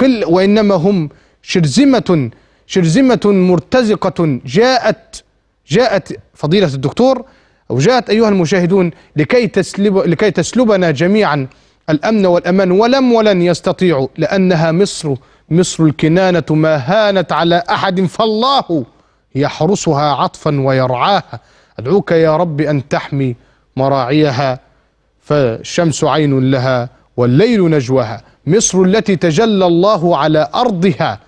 كل وإنما هم شرزمة شرزمة مرتزقة جاءت جاءت فضيلة الدكتور أو جاءت أيها المشاهدون لكي تسلب لكي تسلبنا جميعا الأمن والأمان ولم ولن يستطيعوا لأنها مصر مصر الكنانة ما هانت على أحد فالله يحرسها عطفا ويرعاها أدعوك يا رب أن تحمي مراعيها فالشمس عين لها والليل نجواها مصر التي تجلى الله على أرضها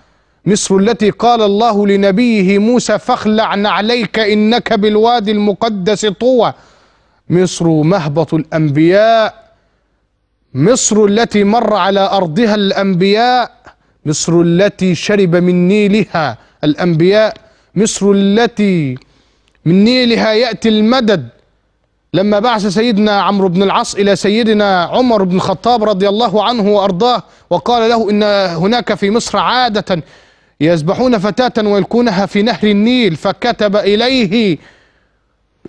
مصر التي قال الله لنبيه موسى فاخلع نعليك إنك بالوادي المقدس طوى مصر مهبط الأنبياء مصر التي مر على أرضها الأنبياء مصر التي شرب من نيلها الأنبياء مصر التي من نيلها يأتي المدد لما بعث سيدنا عمرو بن العاص إلى سيدنا عمر بن الخطاب رضي الله عنه وأرضاه وقال له إن هناك في مصر عادة يذبحون فتاة ويلقونها في نهر النيل فكتب إليه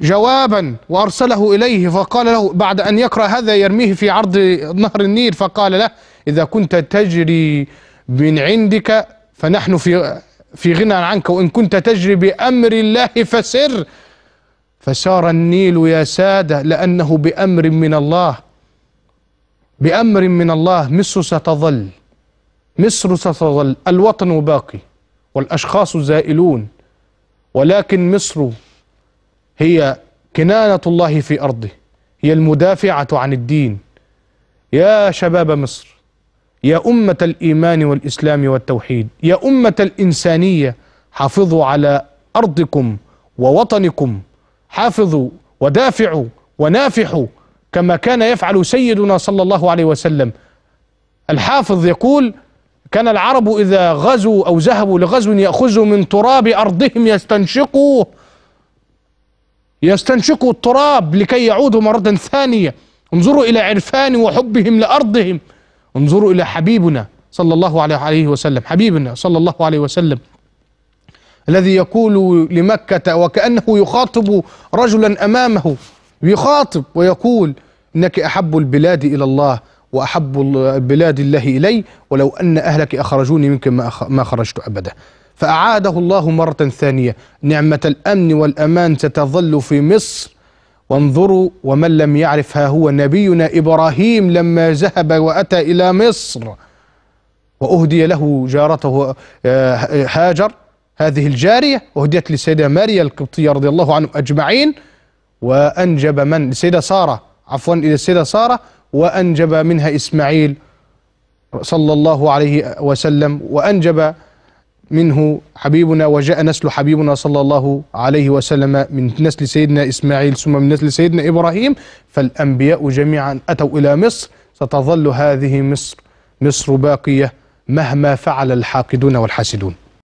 جوابا وأرسله إليه فقال له بعد أن يقرأ هذا يرميه في عرض نهر النيل فقال له إذا كنت تجري من عندك فنحن في في غنى عنك وإن كنت تجري بأمر الله فسر فسار النيل يا سادة لأنه بأمر من الله بأمر من الله مصر ستظل مصر ستظل الوطن باقي والأشخاص زائلون ولكن مصر هي كنانة الله في أرضه هي المدافعة عن الدين يا شباب مصر يا أمة الإيمان والإسلام والتوحيد يا أمة الإنسانية حافظوا على أرضكم ووطنكم حافظوا ودافعوا ونافحوا كما كان يفعل سيدنا صلى الله عليه وسلم الحافظ يقول كان العرب إذا غزوا أو ذهبوا لغزو يأخذوا من تراب أرضهم يستنشقوه يستنشقوا التراب لكي يعودوا مرة ثانية انظروا إلى عرفان وحبهم لأرضهم انظروا إلى حبيبنا صلى الله عليه وسلم حبيبنا صلى الله عليه وسلم الذي يقول لمكة وكأنه يخاطب رجلا أمامه يخاطب ويقول إنك أحب البلاد إلى الله وأحب بلاد الله إلي ولو أن أهلك أخرجوني منك ما خرجت أبدا فأعاده الله مرة ثانية نعمة الأمن والأمان ستظل في مصر وانظروا ومن لم يعرف ها هو نبينا إبراهيم لما ذهب وأتى إلى مصر وأهدي له جارته آه، هاجر هذه الجارية أهديت لسيدة ماريا القبطية رضي الله عنهم أجمعين وأنجب من لسيدة سارة عفوا إلى السيدة سارة وأنجب منها إسماعيل صلى الله عليه وسلم وأنجب منه حبيبنا وجاء نسل حبيبنا صلى الله عليه وسلم من نسل سيدنا إسماعيل ثم من نسل سيدنا إبراهيم فالأنبياء جميعا أتوا إلى مصر ستظل هذه مصر مصر باقية مهما فعل الحاقدون والحاسدون